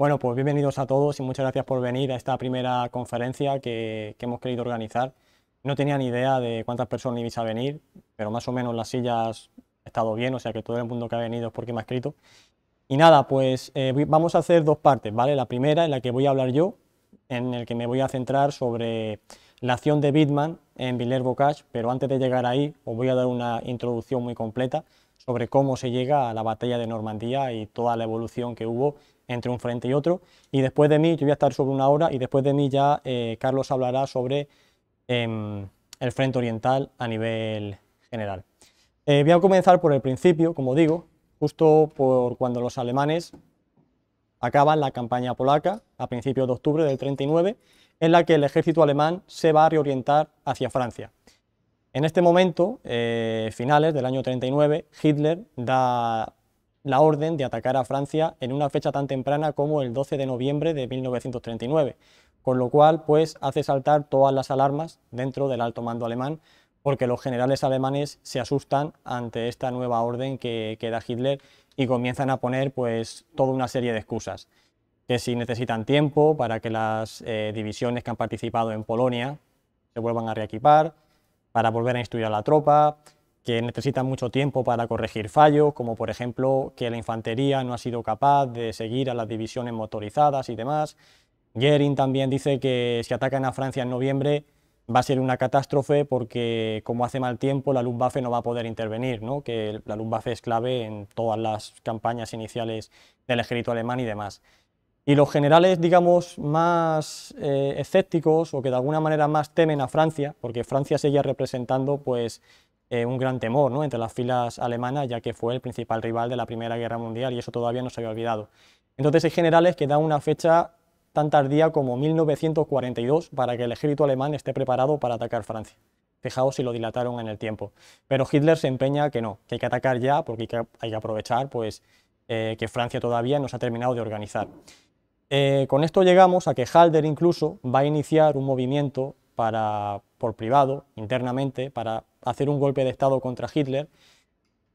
Bueno, pues bienvenidos a todos y muchas gracias por venir a esta primera conferencia que, hemos querido organizar. No tenía ni idea de cuántas personas ibais a venir, pero más o menos las sillas han estado bien, o sea que todo el mundo que ha venido es porque me ha escrito. Y nada, pues eh, vamos a hacer dos partes, ¿vale? La primera en la que voy a hablar yo, en el que me voy a centrar sobre la acción de Bitman en Villarbocash, Cash, pero antes de llegar ahí os voy a dar una introducción muy completa sobre cómo se llega a la batalla de Normandía y toda la evolución que hubo entre un frente y otro. Y después de mí, yo voy a estar sobre una hora y después de mí ya eh, Carlos hablará sobre em, el frente oriental a nivel general. Eh, voy a comenzar por el principio, como digo, justo por cuando los alemanes acaban la campaña polaca a principios de octubre del 39, en la que el ejército alemán se va a reorientar hacia Francia. En este momento, eh, finales del año 39, Hitler da la orden de atacar a Francia en una fecha tan temprana como el 12 de noviembre de 1939, con lo cual pues hace saltar todas las alarmas dentro del alto mando alemán, porque los generales alemanes se asustan ante esta nueva orden que, da Hitler y comienzan a poner pues toda una serie de excusas que si necesitan tiempo para que las eh, divisiones que han participado en Polonia se vuelvan a reequipar, para volver a instruir a la tropa, que necesitan mucho tiempo para corregir fallos, como por ejemplo que la infantería no ha sido capaz de seguir a las divisiones motorizadas y demás. Gering también dice que si atacan a Francia en noviembre va a ser una catástrofe porque como hace mal tiempo la Luftwaffe no va a poder intervenir, ¿no? que la Luftwaffe es clave en todas las campañas iniciales del ejército alemán y demás. Y los generales, digamos, más eh, escépticos o que de alguna manera más temen a Francia, porque Francia seguía representando pues, eh, un gran temor ¿no? entre las filas alemanas, ya que fue el principal rival de la Primera Guerra Mundial y eso todavía no se había olvidado. Entonces hay generales que dan una fecha tan tardía como 1942 para que el ejército alemán esté preparado para atacar Francia. Fijaos si lo dilataron en el tiempo. Pero Hitler se empeña que no, que hay que atacar ya porque hay que, aprovechar pues, eh, que Francia todavía no se ha terminado de organizar. Eh, con esto llegamos a que Halder incluso va a iniciar un movimiento por privado, internamente, para hacer un golpe de Estado contra Hitler,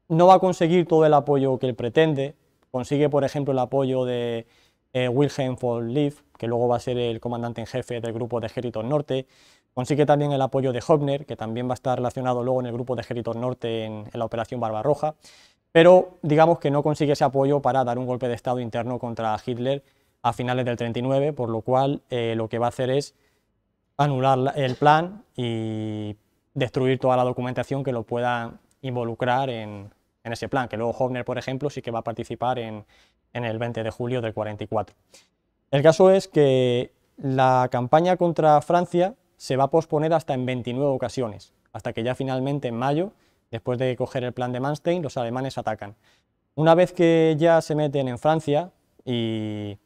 no va a conseguir todo el apoyo que él pretende. Consigue, por ejemplo, el apoyo de eh, Wilhelm von Lief, que luego va a ser el comandante en jefe del grupo de ejércitos Norte. Consigue también el apoyo de Hofner, que también va a estar relacionado luego en el grupo de ejércitos Norte en, la Operación Barbarroja. Pero digamos que no consigue ese apoyo para dar un golpe de Estado interno contra Hitler a finales del 39, por lo cual eh, lo que va a hacer es anular el plan y destruir toda la documentación que lo pueda involucrar en, ese plan, que luego Hofner, por ejemplo, sí que va a participar en, en el 20 de julio del 44. El caso es que la campaña contra Francia se va a posponer hasta en 29 ocasiones, hasta que ya finalmente en mayo, después de coger el plan de Manstein, los alemanes atacan. Una vez que ya se meten en Francia y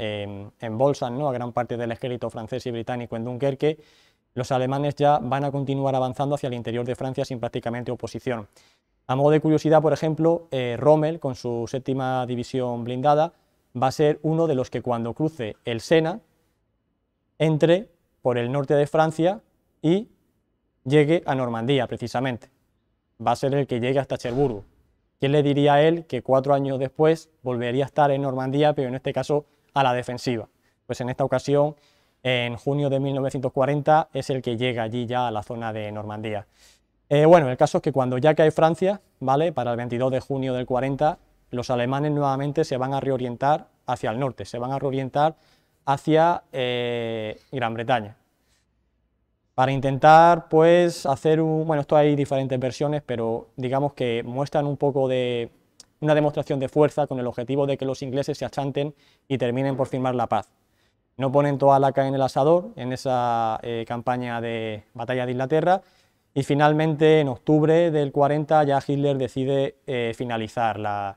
Em, en Bolsa, ¿no? a gran parte del ejército francés y británico en Dunkerque, los alemanes ya van a continuar avanzando hacia el interior de Francia sin prácticamente oposición. A modo de curiosidad, por ejemplo, eh, Rommel, con su séptima división blindada, va a ser uno de los que cuando cruce el Sena, entre por el norte de Francia y llegue a Normandía, precisamente. Va a ser el que llegue hasta Cherburgo. ¿Quién le diría a él que cuatro años después volvería a estar en Normandía, pero en este caso a la defensiva. Pues en esta ocasión, en junio de 1940, es el que llega allí ya a la zona de Normandía. Eh, bueno, el caso es que cuando ya cae Francia, ¿vale? Para el 22 de junio del 40, los alemanes nuevamente se van a reorientar hacia el norte, se van a reorientar hacia eh, Gran Bretaña. Para intentar, pues, hacer un... Bueno, esto hay diferentes versiones, pero digamos que muestran un poco de, una demostración de fuerza con el objetivo de que los ingleses se achanten y terminen por firmar la paz. No ponen toda la caña en el asador en esa eh, campaña de batalla de Inglaterra y finalmente en octubre del 40 ya Hitler decide eh, finalizar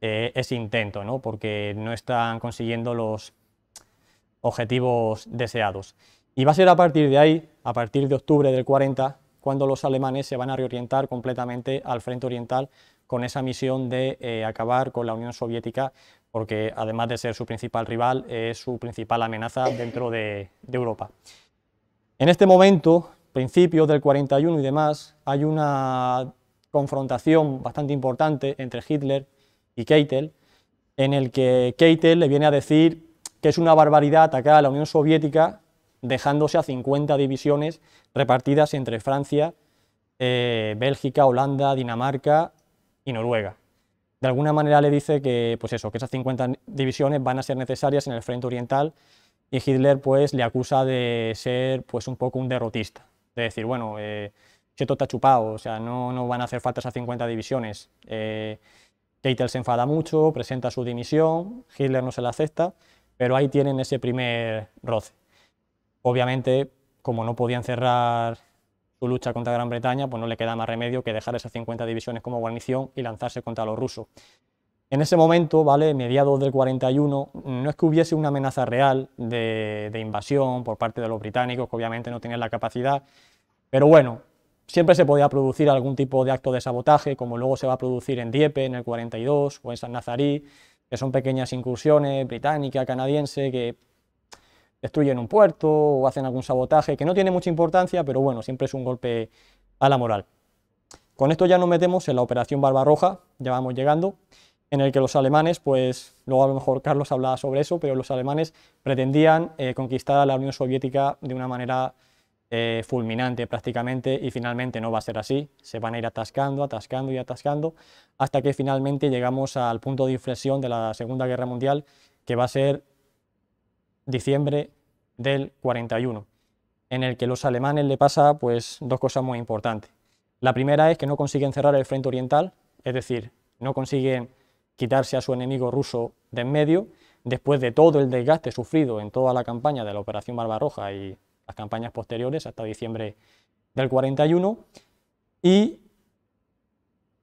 eh, ese intento, ¿no? porque no están consiguiendo los objetivos deseados. Y va a ser a partir de ahí, a partir de octubre del 40, cuando los alemanes se van a reorientar completamente al frente oriental con esa misión de eh, acabar con la Unión Soviética, porque además de ser su principal rival, es su principal amenaza dentro de, Europa. En este momento, principios del 41 y demás, hay una confrontación bastante importante entre Hitler y Keitel, en el que Keitel le viene a decir que es una barbaridad atacar a la Unión Soviética dejándose a 50 divisiones repartidas entre Francia, eh, Bélgica, Holanda, Dinamarca y Noruega. De alguna manera le dice que, pues eso, que esas 50 divisiones van a ser necesarias en el frente oriental y Hitler pues le acusa de ser pues un poco un derrotista, de decir, bueno, eh, Cheto está chupado, o sea, no, no, van a hacer falta esas 50 divisiones. Eh, Keitel se enfada mucho, presenta su dimisión, Hitler no se la acepta, pero ahí tienen ese primer roce. Obviamente, como no podían cerrar lucha contra Gran Bretaña, pues no le queda más remedio que dejar esas 50 divisiones como guarnición y lanzarse contra los rusos. En ese momento, ¿vale? mediados del 41, no es que hubiese una amenaza real de, invasión por parte de los británicos, que obviamente no tienen la capacidad, pero bueno, siempre se podía producir algún tipo de acto de sabotaje, como luego se va a producir en Dieppe en el 42 o en San Nazarí, que son pequeñas incursiones británica, canadiense, que destruyen un puerto o hacen algún sabotaje, que no tiene mucha importancia, pero bueno, siempre es un golpe a la moral. Con esto ya nos metemos en la operación Barbarroja, ya vamos llegando, en el que los alemanes, pues luego a lo mejor Carlos hablaba sobre eso, pero los alemanes pretendían eh, conquistar a la Unión Soviética de una manera eh, fulminante prácticamente y finalmente no va a ser así, se van a ir atascando, atascando y atascando, hasta que finalmente llegamos al punto de inflexión de la Segunda Guerra Mundial, que va a ser diciembre del 41, en el que los alemanes le pasa pues, dos cosas muy importantes. La primera es que no consiguen cerrar el frente oriental, es decir, no consiguen quitarse a su enemigo ruso de en medio, después de todo el desgaste sufrido en toda la campaña de la Operación Barbarroja y las campañas posteriores hasta diciembre del 41, y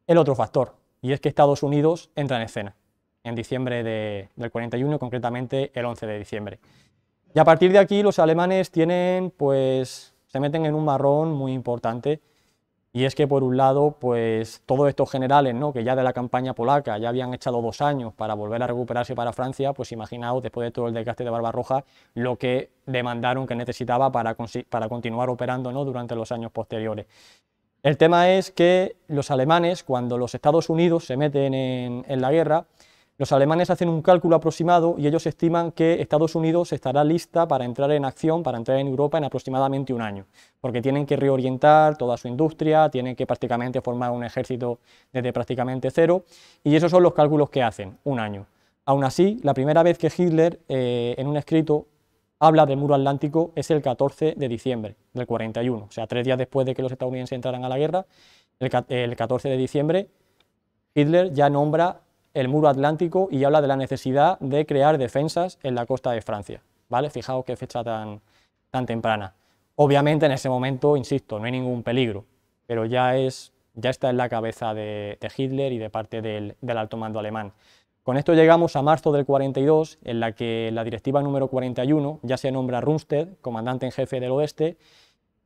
el otro factor, y es que Estados Unidos entra en escena en diciembre de, del 41, concretamente el 11 de diciembre. Y a partir de aquí los alemanes tienen, pues, se meten en un marrón muy importante y es que por un lado, pues, todos estos generales, ¿no? Que ya de la campaña polaca ya habían echado dos años para volver a recuperarse para Francia, pues imaginaos después de todo el desgaste de Barbarroja lo que demandaron que necesitaba para, para continuar operando, ¿no? Durante los años posteriores. El tema es que los alemanes, cuando los Estados Unidos se meten en, en la guerra, los alemanes hacen un cálculo aproximado y ellos estiman que Estados Unidos estará lista para entrar en acción, para entrar en Europa en aproximadamente un año, porque tienen que reorientar toda su industria, tienen que prácticamente formar un ejército desde prácticamente cero, y esos son los cálculos que hacen, un año. Aún así, la primera vez que Hitler, eh, en un escrito, habla del muro atlántico es el 14 de diciembre del 41, o sea, tres días después de que los estadounidenses entraran a la guerra, el 14 de diciembre, Hitler ya nombra el muro atlántico y habla de la necesidad de crear defensas en la costa de Francia. ¿vale? Fijaos qué fecha tan, tan temprana. Obviamente en ese momento, insisto, no hay ningún peligro, pero ya, es, ya está en la cabeza de, Hitler y de parte del, alto mando alemán. Con esto llegamos a marzo del 42, en la que la directiva número 41 ya se nombra Rundstedt, comandante en jefe del oeste,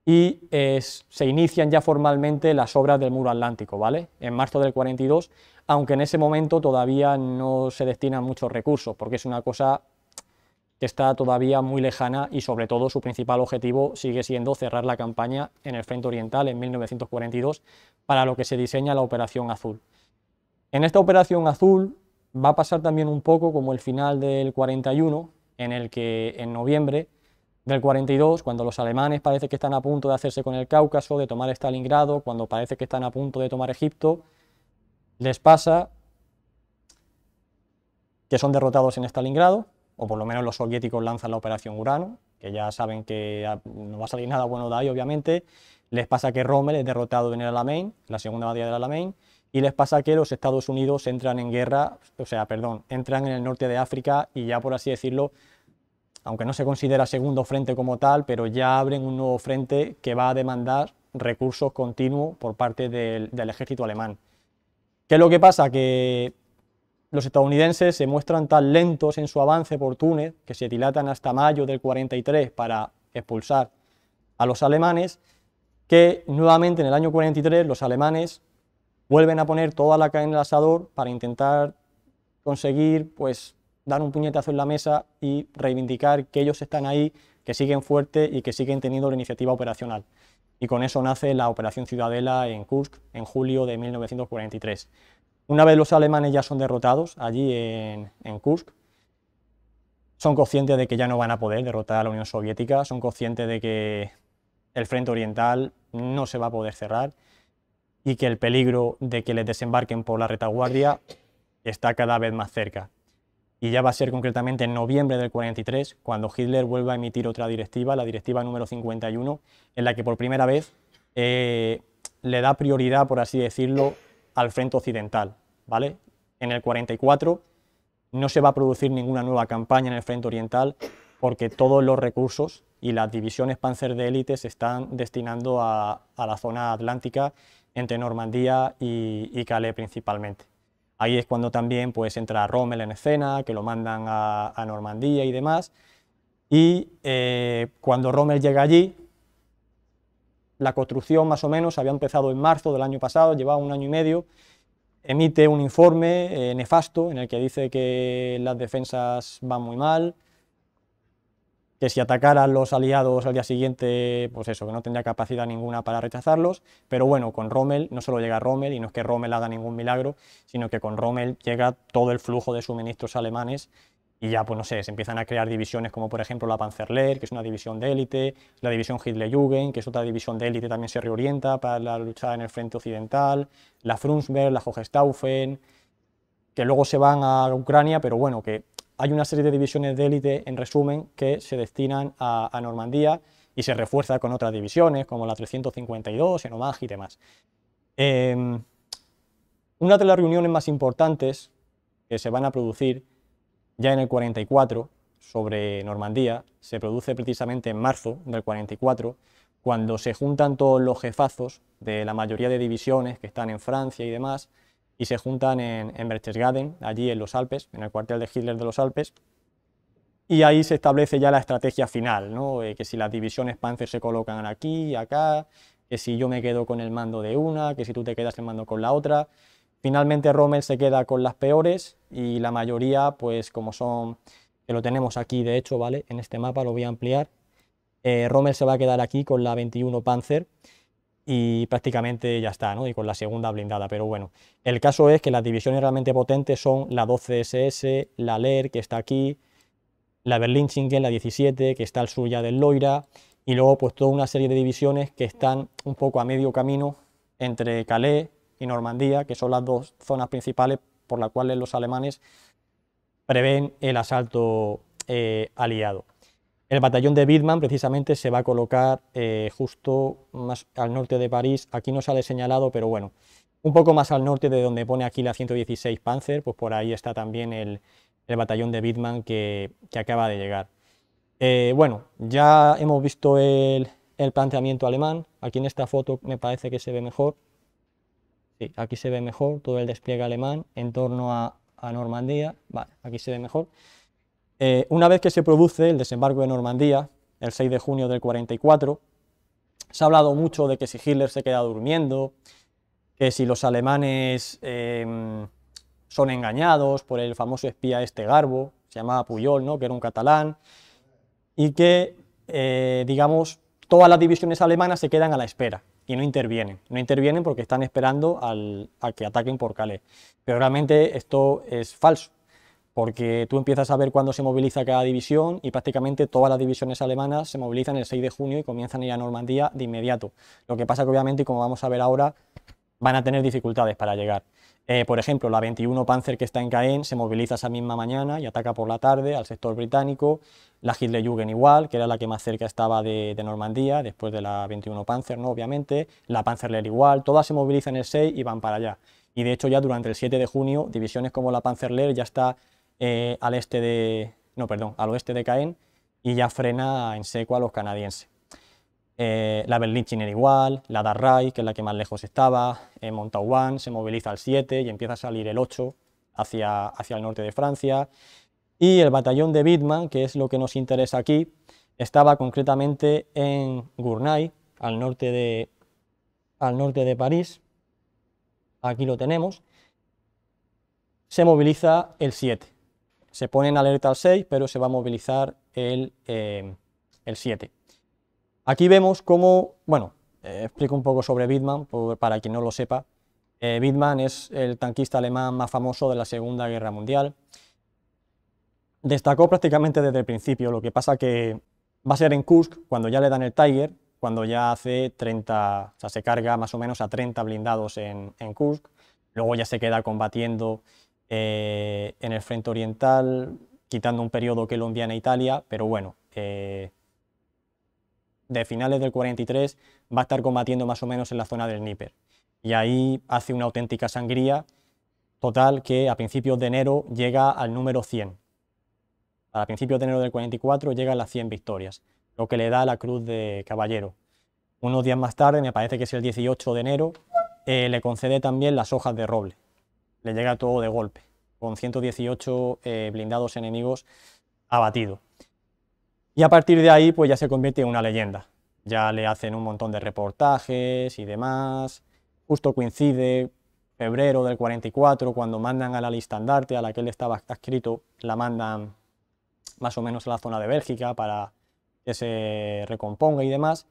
y eh, se inician ya formalmente las obras del muro atlántico, ¿vale? En marzo del 42 aunque en ese momento todavía no se destinan muchos recursos, porque es una cosa que está todavía muy lejana y sobre todo su principal objetivo sigue siendo cerrar la campaña en el Frente Oriental en 1942, para lo que se diseña la Operación Azul. En esta Operación Azul va a pasar también un poco como el final del 41, en el que en noviembre del 42, cuando los alemanes parece que están a punto de hacerse con el Cáucaso, de tomar Stalingrado, cuando parece que están a punto de tomar Egipto, les pasa que son derrotados en Stalingrado, o por lo menos los soviéticos lanzan la operación Urano, que ya saben que ah, no va a salir nada bueno de ahí, obviamente. Les pasa que Rommel es derrotado en el Alamein, la segunda batalla del Alamein, y les pasa que los Estados Unidos entran en guerra, o sea, perdón, entran en el norte de África y ya por así decirlo, aunque no se considera segundo frente como tal, pero ya abren un nuevo frente que va a demandar recursos continuos por parte del ejército alemán. ¿Qué es lo que pasa? Que los estadounidenses se muestran tan lentos en su avance por Túnez, que se dilatan hasta mayo del 43 para expulsar a los alemanes, que nuevamente en el año 43 los alemanes vuelven a poner toda la cadena el asador para intentar conseguir, pues, dar un puñetazo en la mesa y reivindicar que ellos están ahí, que siguen fuertes y que siguen teniendo la iniciativa operacional y con eso nace la Operación Ciudadela en Kursk en julio de 1943. Una vez los alemanes ya son derrotados allí en, Kursk, son conscientes de que ya no van a poder derrotar a la Unión Soviética, son conscientes de que el frente oriental no se va a poder cerrar y que el peligro de que les desembarquen por la retaguardia está cada vez más cerca y ya va a ser concretamente en noviembre del 43 cuando Hitler vuelva a emitir otra directiva, la directiva número 51, en la que por primera vez eh, le da prioridad, por así decirlo, al frente occidental. ¿vale? En el 44 no se va a producir ninguna nueva campaña en el frente oriental porque todos los recursos y las divisiones panzer de élite se están destinando a, la zona atlántica entre Normandía y, y Calais principalmente. Ahí es cuando también pues, entra Rommel en escena, que lo mandan a, Normandía y demás. Y eh, cuando Rommel llega allí, la construcción más o menos había empezado en marzo del año pasado, llevaba un año y medio, emite un informe eh, nefasto en el que dice que las defensas van muy mal, que si atacaran los aliados al día siguiente, pues eso, que no tendría capacidad ninguna para rechazarlos, pero bueno, con Rommel no solo llega Rommel, y no es que Rommel haga ningún milagro, sino que con Rommel llega todo el flujo de suministros alemanes y ya, pues no sé, se empiezan a crear divisiones como por ejemplo la Panzerlehr, que es una división de élite, la división Hitlerjugend, que es otra división de élite, también se reorienta para la lucha en el frente occidental, la Frunsberg, la Hochstaufen, que luego se van a Ucrania, pero bueno, que hay una serie de divisiones de élite, en resumen, que se destinan a, Normandía y se refuerza con otras divisiones, como la 352, Enomag y demás. Em, una de las reuniones más importantes que se van a producir ya en el 44 sobre Normandía se produce precisamente en marzo del 44, cuando se juntan todos los jefazos de la mayoría de divisiones que están en Francia y demás, y se juntan en, Berchtesgaden, allí en los Alpes, en el cuartel de Hitler de los Alpes, y ahí se establece ya la estrategia final, ¿no? Eh, que si las divisiones Panzer se colocan aquí y acá, que si yo me quedo con el mando de una, que si tú te quedas el mando con la otra. Finalmente Rommel se queda con las peores y la mayoría, pues como son, que lo tenemos aquí de hecho, ¿vale? En este mapa lo voy a ampliar. Eh, Rommel se va a quedar aquí con la 21 Panzer, y prácticamente ya está, ¿no? Y con la segunda blindada, pero bueno. El caso es que las divisiones realmente potentes son la 12SS, la LER, que está aquí, la berlin la 17, que está al sur ya del Loira, y luego pues toda una serie de divisiones que están un poco a medio camino entre Calais y Normandía, que son las dos zonas principales por las cuales los alemanes prevén el asalto eh, aliado. El batallón de Bidman precisamente se va a colocar eh, justo más al norte de París. Aquí no sale señalado, pero bueno, un poco más al norte de donde pone aquí la 116 Panzer, pues por ahí está también el, batallón de Bidman que, acaba de llegar. Eh, bueno, ya hemos visto el, planteamiento alemán. Aquí en esta foto me parece que se ve mejor. aquí se ve mejor todo el despliegue alemán en torno a, a Normandía. Vale, aquí se ve mejor. Eh, una vez que se produce el desembarco de Normandía, el 6 de junio del 44, se ha hablado mucho de que si Hitler se queda durmiendo, que si los alemanes em, son engañados por el famoso espía este Garbo, se llamaba Puyol, ¿no? que era un catalán, y que, eh, digamos, todas las divisiones alemanas se quedan a la espera y no intervienen. No intervienen porque están esperando al, a que ataquen por Calais. Pero realmente esto es falso porque tú empiezas a ver cuándo se moviliza cada división y prácticamente todas las divisiones alemanas se movilizan el 6 de junio y comienzan a ir a Normandía de inmediato. Lo que pasa que obviamente, como vamos a ver ahora, van a tener dificultades para llegar. Eh, por ejemplo, la 21 Panzer que está en Caen se moviliza esa misma mañana y ataca por la tarde al sector británico. La Jugend igual, que era la que más cerca estaba de, Normandía, después de la 21 Panzer, ¿no? obviamente. La Panzerler igual, todas se movilizan el 6 y van para allá. Y de hecho ya durante el 7 de junio, divisiones como la Panzerler ya está eh, al este de, no, perdón, al oeste de Caen y ya frena en seco a los canadienses. Eh, la era igual, la Darray, que es la que más lejos estaba, en eh, Montauban se moviliza el 7 y empieza a salir el 8 hacia, hacia el norte de Francia. Y el batallón de Bidman, que es lo que nos interesa aquí, estaba concretamente en Gournay, al norte de, al norte de París. Aquí lo tenemos. Se moviliza el 7 se pone en alerta al 6, pero se va a movilizar el, 7. Eh, Aquí vemos cómo, bueno, eh, explico un poco sobre Bitman, para quien no lo sepa. Eh, es el tanquista alemán más famoso de la Segunda Guerra Mundial. Destacó prácticamente desde el principio, lo que pasa que va a ser en Kursk cuando ya le dan el Tiger, cuando ya hace 30, o sea, se carga más o menos a 30 blindados en, en Kursk, luego ya se queda combatiendo eh, en el frente oriental, quitando un periodo que lo envían a Italia, pero bueno, eh, de finales del 43 va a estar combatiendo más o menos en la zona del Níper. Y ahí hace una auténtica sangría total que a principios de enero llega al número 100. A principios de enero del 44 llega a las 100 victorias, lo que le da la cruz de caballero. Unos días más tarde, me parece que es el 18 de enero, eh, le concede también las hojas de roble le llega todo de golpe, con 118 eh, blindados enemigos abatidos. Y a partir de ahí, pues ya se convierte en una leyenda. Ya le hacen un montón de reportajes y demás. Justo coincide febrero del 44, cuando mandan a la lista Andarte, a la que él estaba adscrito, la mandan más o menos a la zona de Bélgica para que se recomponga y demás.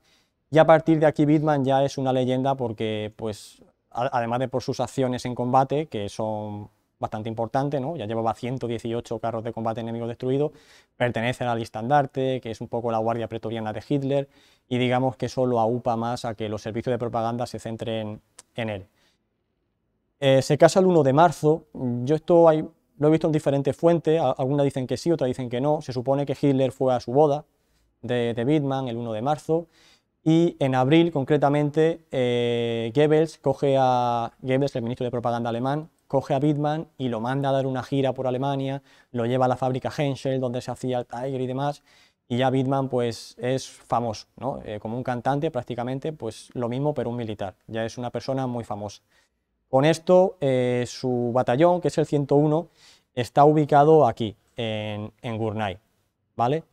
Y a partir de aquí Bitman ya es una leyenda porque pues además de por sus acciones en combate, que son bastante importantes, ya llevaba 118 carros de combate enemigos destruidos, pertenecen al estandarte, que es un poco la guardia pretoriana de Hitler, y digamos que eso lo aupa más a que los servicios de propaganda se centren en él. Eh, se casa el 1 de marzo, yo esto lo he visto en diferentes fuentes, algunas dicen que sí, otras dicen que no, se supone que Hitler fue a su boda de, de el 1 de marzo, y en abril, concretamente, eh, Goebbels, coge a, Goebbels, el ministro de propaganda alemán, coge a Bittmann y lo manda a dar una gira por Alemania, lo lleva a la fábrica Henschel, donde se hacía el Tiger y demás, y ya Bittmann pues, es famoso, ¿no? Eh, como un cantante prácticamente, pues lo mismo, pero un militar, ya es una persona muy famosa. Con esto, eh, su batallón, que es el 101, está ubicado aquí, en, en ¿vale?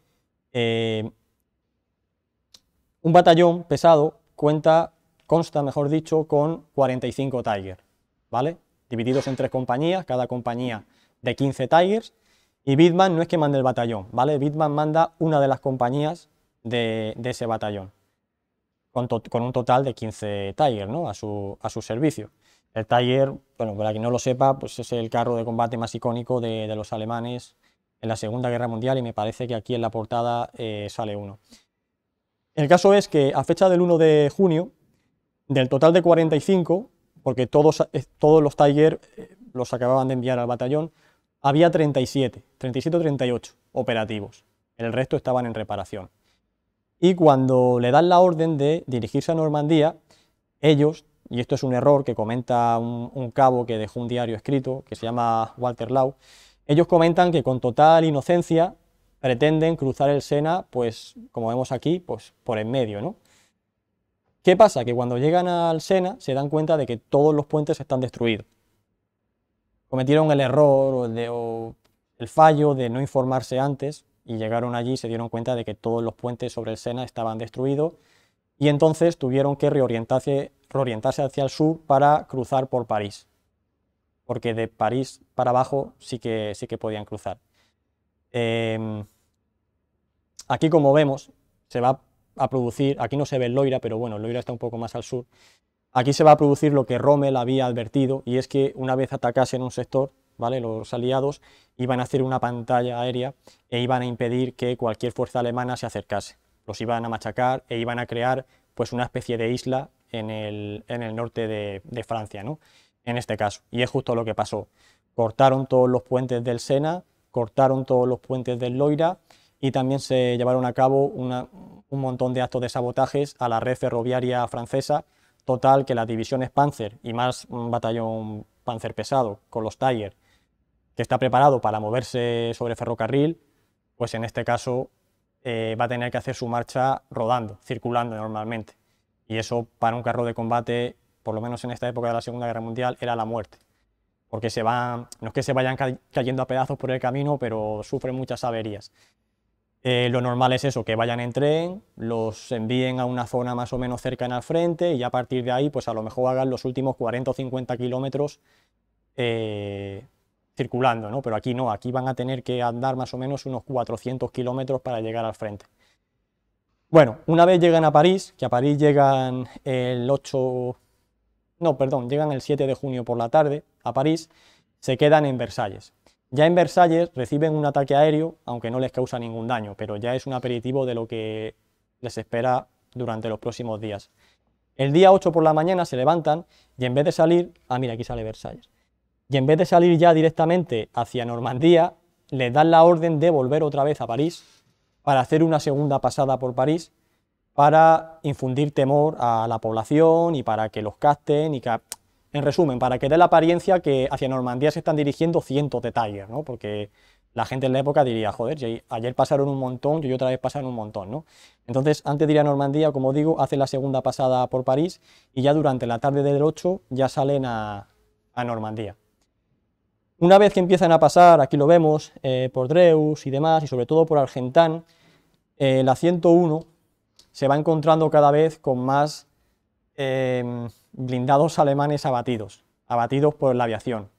Un batallón pesado cuenta, consta, mejor dicho, con 45 Tiger, ¿vale? Divididos en tres compañías, cada compañía de 15 Tigers. Y Bitman no es que mande el batallón, ¿vale? Bitman manda una de las compañías de, ese batallón, con, un total de 15 Tiger, ¿no? A su, servicio. El Tiger, bueno, para quien no lo sepa, pues es el carro de combate más icónico de, los alemanes en la Segunda Guerra Mundial y me parece que aquí en la portada eh, sale uno. El caso es que a fecha del 1 de junio, del total de 45, porque todos, eh, todos los Tiger eh, los acababan de enviar al batallón, había 37, 37 o 38 operativos. El resto estaban en reparación. Y cuando le dan la orden de dirigirse a Normandía, ellos, y esto es un error que comenta un, un cabo que dejó un diario escrito, que se llama Walter Lau, ellos comentan que con total inocencia pretenden cruzar el Sena, pues como vemos aquí, pues por en medio, ¿no? ¿Qué pasa? Que cuando llegan al Sena se dan cuenta de que todos los puentes están destruidos. Cometieron el error o el, de, el fallo de no informarse antes y llegaron allí y se dieron cuenta de que todos los puentes sobre el Sena estaban destruidos y entonces tuvieron que reorientarse, reorientarse hacia el sur para cruzar por París, porque de París para abajo sí que, sí que podían cruzar. Em, aquí, como vemos, se va a producir, aquí no se ve el Loira, pero bueno, el Loira está un poco más al sur. Aquí se va a producir lo que Rommel había advertido, y es que una vez atacasen un sector, ¿vale? los aliados iban a hacer una pantalla aérea e iban a impedir que cualquier fuerza alemana se acercase. Los iban a machacar e iban a crear pues, una especie de isla en el, norte de, de Francia, ¿no? en este caso. Y es justo lo que pasó. Cortaron todos los puentes del Sena, cortaron todos los puentes del Loira y también se llevaron a cabo un montón de actos de sabotajes a la red ferroviaria francesa, total que las divisiones Panzer y más un batallón Panzer pesado con los Tiger, que está preparado para moverse sobre ferrocarril, pues en este caso eh, va a tener que hacer su marcha rodando, circulando normalmente. Y eso para un carro de combate, por lo menos en esta época de la Segunda Guerra Mundial, era la muerte porque se van, no es que se vayan cayendo a pedazos por el camino, pero sufren muchas averías. Eh, lo normal es eso, que vayan en tren, los envíen a una zona más o menos cercana al frente y a partir de ahí, pues a lo mejor hagan los últimos 40 o 50 kilómetros eh, circulando, Pero aquí no, aquí van a tener que andar más o menos unos 400 kilómetros para llegar al frente. Bueno, una vez llegan a París, que a París llegan el 8 no, perdón, llegan el 7 de junio por la tarde a París, se quedan en Versalles. Ya en Versalles reciben un ataque aéreo, aunque no les causa ningún daño, pero ya es un aperitivo de lo que les espera durante los próximos días. El día 8 por la mañana se levantan y en vez de salir, ah mira, aquí sale Versalles, y en vez de salir ya directamente hacia Normandía, les dan la orden de volver otra vez a París para hacer una segunda pasada por París para infundir temor a la población y para que los casten y que, en resumen, para que dé la apariencia que hacia Normandía se están dirigiendo cientos de Tigers, ¿no? Porque la gente en la época diría, joder, ayer pasaron un montón y otra vez pasaron un montón, Entonces, antes diría Normandía, como digo, hace la segunda pasada por París y ya durante la tarde del 8 ya salen a, Normandía. Una vez que empiezan a pasar, aquí lo vemos, eh, por Dreus y demás, y sobre todo por Argentán, eh, la 101 se va encontrando cada vez con más em, blindados alemanes abatidos, abatidos por la aviación.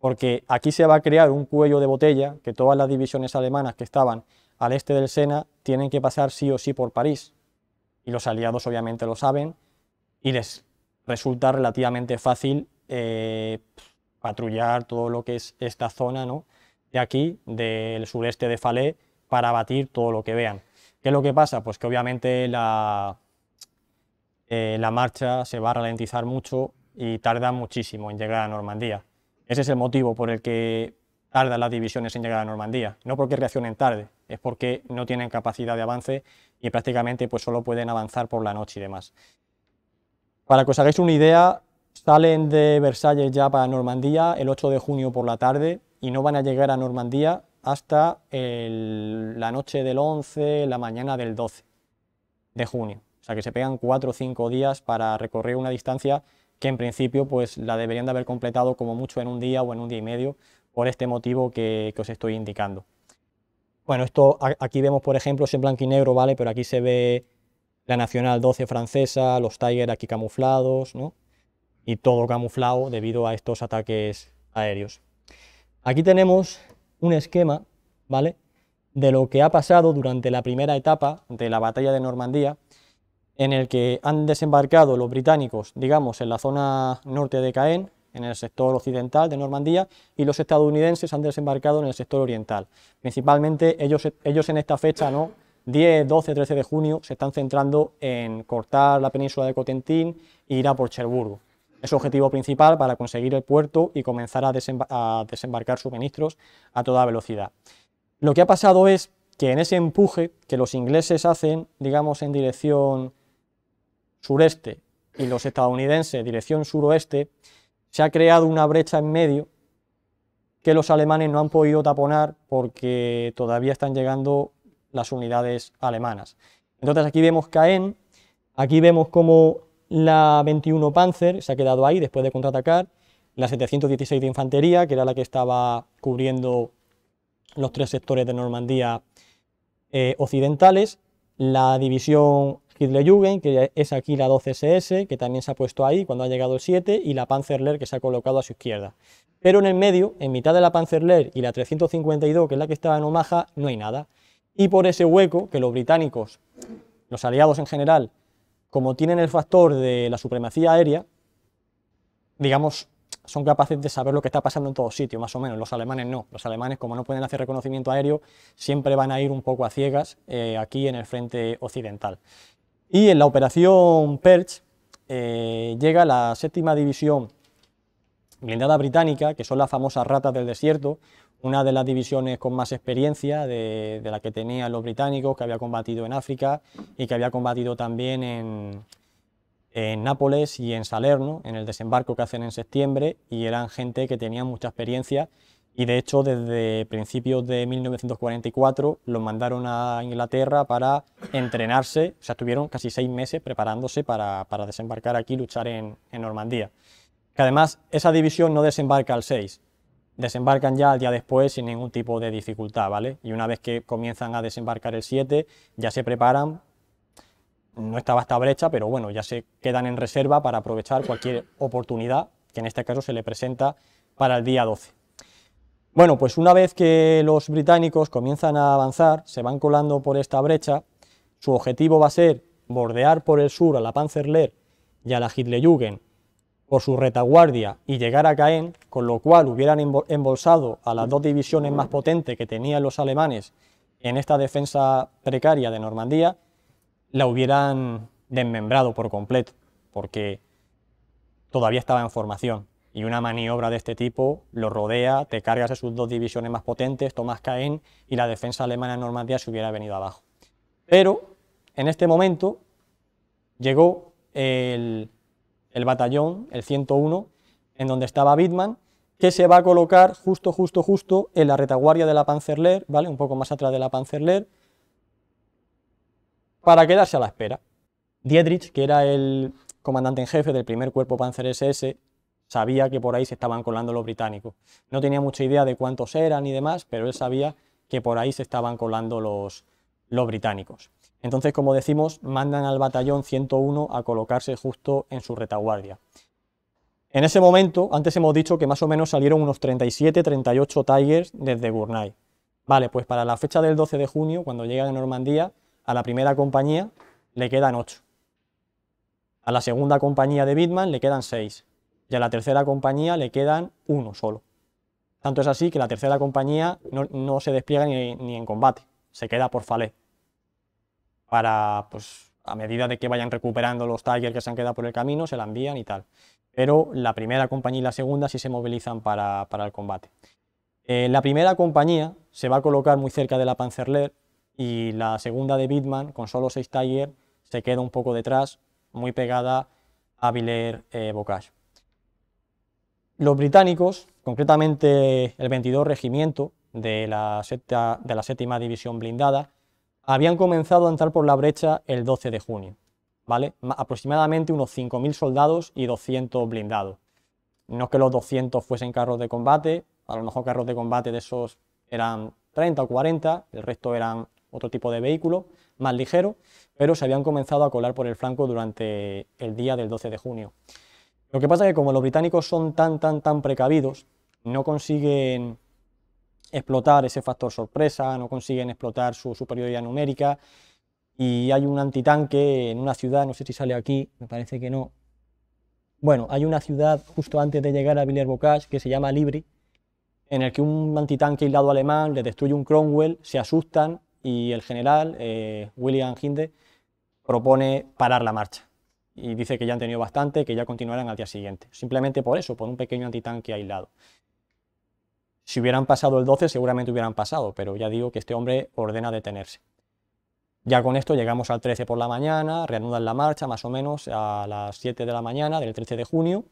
Porque aquí se va a crear un cuello de botella que todas las divisiones alemanas que estaban al este del Sena tienen que pasar sí o sí por París. Y los aliados obviamente lo saben y les resulta relativamente fácil eh, patrullar todo lo que es esta zona ¿no? de aquí, del sureste de Falé, para abatir todo lo que vean. ¿Qué es lo que pasa? Pues que obviamente la, eh, la marcha se va a ralentizar mucho y tarda muchísimo en llegar a Normandía. Ese es el motivo por el que tardan las divisiones en llegar a Normandía. No porque reaccionen tarde, es porque no tienen capacidad de avance y prácticamente pues solo pueden avanzar por la noche y demás. Para que os hagáis una idea, salen de Versalles ya para Normandía el 8 de junio por la tarde y no van a llegar a Normandía hasta la noche del 11, la mañana del 12 de junio. O sea que se pegan 4 o 5 días para recorrer una distancia que en principio pues la deberían de haber completado como mucho en un día o en un día y medio por este motivo que, os estoy indicando. Bueno, esto aquí vemos por ejemplo, es en blanco y negro, ¿vale? Pero aquí se ve la Nacional 12 francesa, los Tiger aquí camuflados, ¿no? Y todo camuflado debido a estos ataques aéreos. Aquí tenemos un esquema, ¿vale? De lo que ha pasado durante la primera etapa de la batalla de Normandía, en el que han desembarcado los británicos, digamos, en la zona norte de Caen, en el sector occidental de Normandía, y los estadounidenses han desembarcado en el sector oriental. Principalmente ellos, ellos en esta fecha, ¿no? 10, 12, 13 de junio, se están centrando en cortar la península de Cotentín e ir a por Cherburgo. Es objetivo principal para conseguir el puerto y comenzar a, desembarcar suministros a toda velocidad. Lo que ha pasado es que en ese empuje que los ingleses hacen, digamos, en dirección sureste y los estadounidenses dirección suroeste, se ha creado una brecha en medio que los alemanes no han podido taponar porque todavía están llegando las unidades alemanas. Entonces aquí vemos Caen, aquí vemos cómo la 21 Panzer se ha quedado ahí después de contraatacar. La 716 de Infantería, que era la que estaba cubriendo los tres sectores de Normandía eh, occidentales. La división Hitlerjugend, que es aquí la 12SS, que también se ha puesto ahí cuando ha llegado el 7, y la Panzerler, que se ha colocado a su izquierda. Pero en el medio, en mitad de la Panzerler y la 352, que es la que estaba en Omaha, no hay nada. Y por ese hueco que los británicos, los aliados en general, como tienen el factor de la supremacía aérea, digamos, son capaces de saber lo que está pasando en todos sitios, más o menos. Los alemanes no. Los alemanes, como no pueden hacer reconocimiento aéreo, siempre van a ir un poco a ciegas eh, aquí en el frente occidental. Y en la operación Perch eh, llega la séptima división blindada británica, que son las famosas ratas del desierto, una de las divisiones con más experiencia de, la que tenían los británicos, que había combatido en África y que había combatido también en, en Nápoles y en Salerno, en el desembarco que hacen en septiembre, y eran gente que tenía mucha experiencia y de hecho desde principios de 1944 los mandaron a Inglaterra para entrenarse, o sea, estuvieron casi seis meses preparándose para, desembarcar aquí y luchar en, en, Normandía. Que además esa división no desembarca al 6, desembarcan ya al día después sin ningún tipo de dificultad, ¿vale? Y una vez que comienzan a desembarcar el 7, ya se preparan, no estaba esta brecha, pero bueno, ya se quedan en reserva para aprovechar cualquier oportunidad que en este caso se le presenta para el día 12. Bueno, pues una vez que los británicos comienzan a avanzar, se van colando por esta brecha, su objetivo va a ser bordear por el sur a la Panzerlehr y a la Hitlerjugend por su retaguardia y llegar a Caen, con lo cual hubieran embolsado a las dos divisiones más potentes que tenían los alemanes en esta defensa precaria de Normandía, la hubieran desmembrado por completo, porque todavía estaba en formación. Y una maniobra de este tipo lo rodea, te cargas de sus dos divisiones más potentes, tomas Caen y la defensa alemana en Normandía se hubiera venido abajo. Pero en este momento llegó el el batallón, el 101, en donde estaba Bitman, que se va a colocar justo, justo, justo en la retaguardia de la Panzerler, ¿vale? Un poco más atrás de la Panzerler, para quedarse a la espera. Diedrich, que era el comandante en jefe del primer cuerpo Panzer SS, sabía que por ahí se estaban colando los británicos. No tenía mucha idea de cuántos eran y demás, pero él sabía que por ahí se estaban colando los, los británicos. Entonces, como decimos, mandan al batallón 101 a colocarse justo en su retaguardia. En ese momento, antes hemos dicho que más o menos salieron unos 37-38 Tigers desde Gournay. Vale, pues para la fecha del 12 de junio, cuando llegan a Normandía, a la primera compañía le quedan 8. A la segunda compañía de Bitman le quedan 6. Y a la tercera compañía le quedan uno solo. Tanto es así que la tercera compañía no, se despliega ni, en combate, se queda por falet para, pues, a medida de que vayan recuperando los Tiger que se han quedado por el camino, se la envían y tal. Pero la primera compañía y la segunda sí se movilizan para, el combate. Eh, la primera compañía se va a colocar muy cerca de la Panzerler y la segunda de Bitman, con solo seis Tiger, se queda un poco detrás, muy pegada a villers eh, Bocage. Los británicos, concretamente el 22 Regimiento de la, de la séptima división blindada, habían comenzado a entrar por la brecha el 12 de junio, ¿vale? Aproximadamente unos 5.000 soldados y 200 blindados. No es que los 200 fuesen carros de combate, a lo mejor carros de combate de esos eran 30 o 40, el resto eran otro tipo de vehículo más ligero, pero se habían comenzado a colar por el flanco durante el día del 12 de junio. Lo que pasa es que como los británicos son tan, tan, tan precavidos, no consiguen explotar ese factor sorpresa, no consiguen explotar su superioridad numérica. Y hay un antitanque en una ciudad, no sé si sale aquí, me parece que no. Bueno, hay una ciudad justo antes de llegar a Villers-Bocage que se llama Libri, en el que un antitanque aislado alemán le destruye un Cromwell, se asustan y el general, eh, William Hinde, propone parar la marcha y dice que ya han tenido bastante, que ya continuarán al día siguiente, simplemente por eso, por un pequeño antitanque aislado. Si hubieran pasado el 12, seguramente hubieran pasado, pero ya digo que este hombre ordena detenerse. Ya con esto llegamos al 13 por la mañana, reanudan la marcha más o menos a las 7 de la mañana del 13 de junio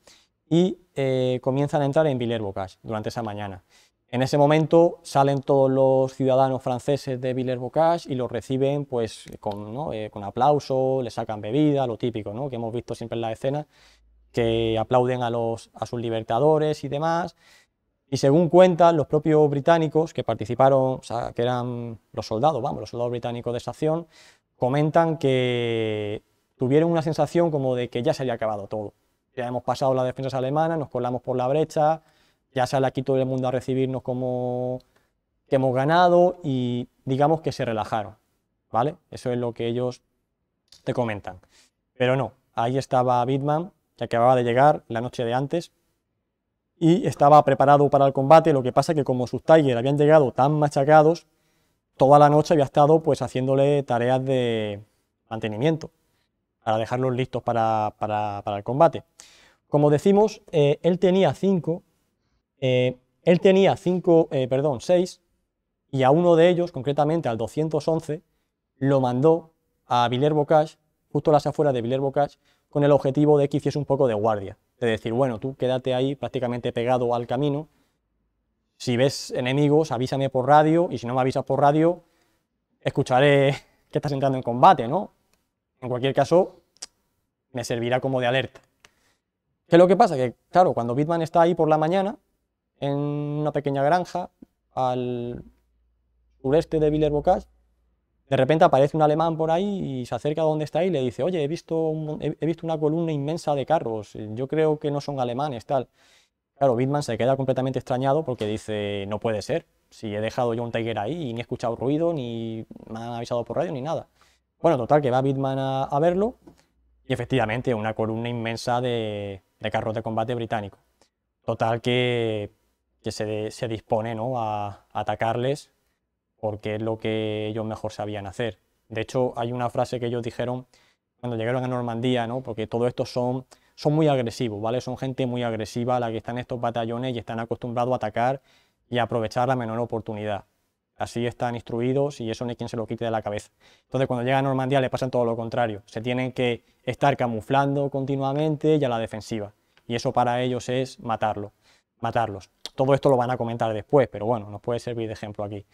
y eh, comienzan a entrar en villers durante esa mañana. En ese momento salen todos los ciudadanos franceses de villers y los reciben pues, eh, con, aplauso, les sacan bebida, lo típico ¿no? que hemos visto siempre en la escena, que aplauden a, los, a sus libertadores y demás. Y según cuentan los propios británicos que participaron, que eran los soldados, vamos, los soldados británicos de estación, comentan que tuvieron una sensación como de que ya se había acabado todo. Ya hemos pasado la defensas alemanas, nos colamos por la brecha, ya sale aquí todo el mundo a recibirnos como que hemos ganado y digamos que se relajaron, ¿vale? Eso es lo que ellos te comentan. Pero no, ahí estaba Bitman, que acababa de llegar la noche de antes, y estaba preparado para el combate, lo que pasa que como sus Tiger habían llegado tan machacados, toda la noche había estado pues haciéndole tareas de mantenimiento para dejarlos listos para, el combate. Como decimos, eh, él tenía cinco eh, él tenía cinco eh, perdón, seis y a uno de ellos, concretamente al 211, lo mandó a Villers-Bocage, justo a las afueras de Villers-Bocage, con el objetivo de que hiciese un poco de guardia de decir, bueno, tú quédate ahí prácticamente pegado al camino. Si ves enemigos, avísame por radio, y si no me avisas por radio, escucharé que estás entrando en combate, ¿no? En cualquier caso, me servirá como de alerta. ¿Qué es lo que pasa? Que, claro, cuando Bitman está ahí por la mañana, en una pequeña granja al sureste de villers de repente aparece un alemán por ahí y se acerca a donde está y le dice, oye, he visto, he, visto una columna inmensa de carros, yo creo que no son alemanes, tal. Claro, Bitman se queda completamente extrañado porque dice, no puede ser, si he dejado yo un Tiger ahí y ni he escuchado ruido, ni me han avisado por radio, ni nada. Bueno, total, que va Bitman a, verlo y efectivamente una columna inmensa de, carros de combate británico. Total que, se, se, dispone ¿no? a atacarles porque es lo que ellos mejor sabían hacer. De hecho, hay una frase que ellos dijeron cuando llegaron a Normandía, ¿no? porque todos estos son, son muy agresivos, ¿vale? son gente muy agresiva la que están estos batallones y están acostumbrados a atacar y aprovechar la menor oportunidad. Así están instruidos y eso no quien se lo quite de la cabeza. Entonces, cuando llega a Normandía, le pasan todo lo contrario. Se tienen que estar camuflando continuamente y a la defensiva. Y eso para ellos es matarlo, matarlos. Todo esto lo van a comentar después, pero bueno, nos puede servir de ejemplo aquí.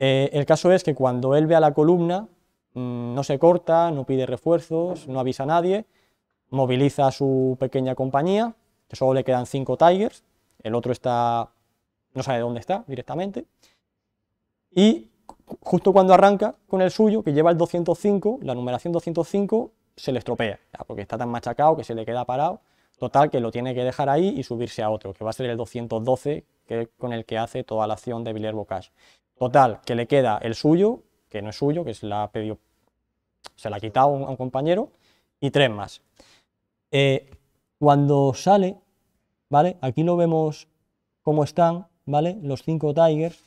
Eh, el caso es que cuando él ve a la columna, mm, no se corta, no pide refuerzos, no avisa a nadie, moviliza a su pequeña compañía, que solo le quedan cinco Tigers, el otro está, no sabe dónde está directamente, y justo cuando arranca con el suyo, que lleva el 205, la numeración 205, se le estropea, porque está tan machacado que se le queda parado, total que lo tiene que dejar ahí y subirse a otro, que va a ser el 212, que con el que hace toda la acción de Villiers-Bocage. Total, que le queda el suyo, que no es suyo, que se la ha pedido, se la ha quitado a un compañero, y tres más. Eh, cuando sale, ¿vale? Aquí lo vemos cómo están, ¿vale? Los cinco Tigers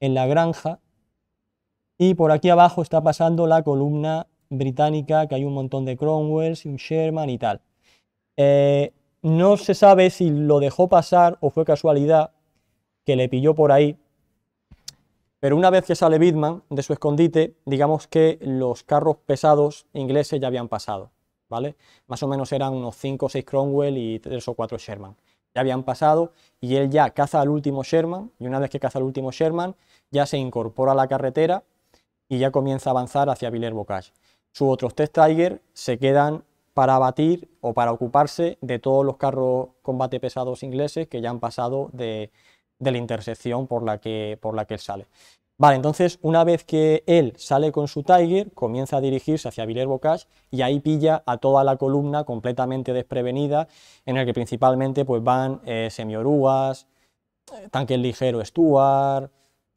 en la granja. Y por aquí abajo está pasando la columna británica, que hay un montón de Cromwells y un Sherman y tal. Eh, no se sabe si lo dejó pasar o fue casualidad que le pilló por ahí, pero una vez que sale Bitman de su escondite, digamos que los carros pesados ingleses ya habían pasado, ¿vale? Más o menos eran unos 5 o 6 Cromwell y 3 o 4 Sherman. Ya habían pasado y él ya caza al último Sherman y una vez que caza al último Sherman ya se incorpora a la carretera y ya comienza a avanzar hacia Villers-Bocage. Sus otros tres Tiger se quedan para abatir o para ocuparse de todos los carros combate pesados ingleses que ya han pasado de, de la intersección por la que, por la que él sale. Vale, entonces una vez que él sale con su Tiger, comienza a dirigirse hacia Villers y ahí pilla a toda la columna completamente desprevenida, en el que principalmente pues, van eh, semiorugas, eh, tanques ligeros Stuart,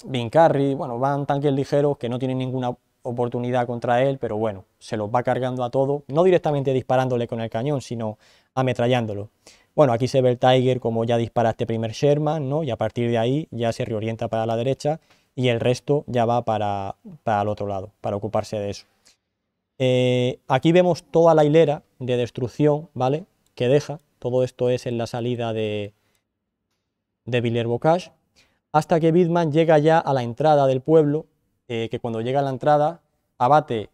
bin Carry, bueno, van tanques ligeros que no tienen ninguna oportunidad contra él, pero bueno, se los va cargando a todo, no directamente disparándole con el cañón, sino ametrallándolo. Bueno, aquí se ve el Tiger como ya dispara este primer Sherman, ¿no? Y a partir de ahí ya se reorienta para la derecha y el resto ya va para, para el otro lado, para ocuparse de eso. Eh, aquí vemos toda la hilera de destrucción, ¿vale? Que deja, todo esto es en la salida de, de bocage hasta que Bitman llega ya a la entrada del pueblo, eh, que cuando llega a la entrada abate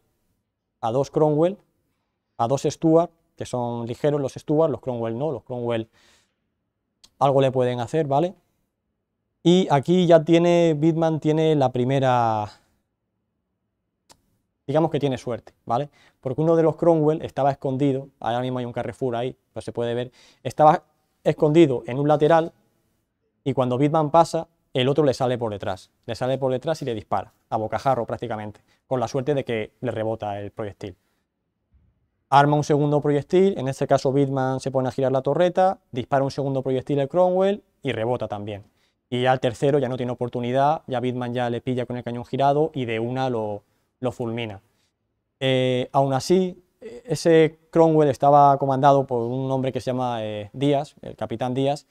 a dos Cromwell, a dos Stuart que son ligeros los Stuart, los Cromwell no, los Cromwell algo le pueden hacer, ¿vale? Y aquí ya tiene, Bitman tiene la primera, digamos que tiene suerte, ¿vale? Porque uno de los Cromwell estaba escondido, ahora mismo hay un Carrefour ahí, pues se puede ver, estaba escondido en un lateral y cuando Bitman pasa, el otro le sale por detrás, le sale por detrás y le dispara, a bocajarro prácticamente, con la suerte de que le rebota el proyectil arma un segundo proyectil, en este caso Bitman se pone a girar la torreta, dispara un segundo proyectil al Cromwell y rebota también. Y al tercero ya no tiene oportunidad, ya Bitman ya le pilla con el cañón girado y de una lo, lo fulmina. Eh, aún así, ese Cromwell estaba comandado por un hombre que se llama eh, Díaz, el capitán Díaz,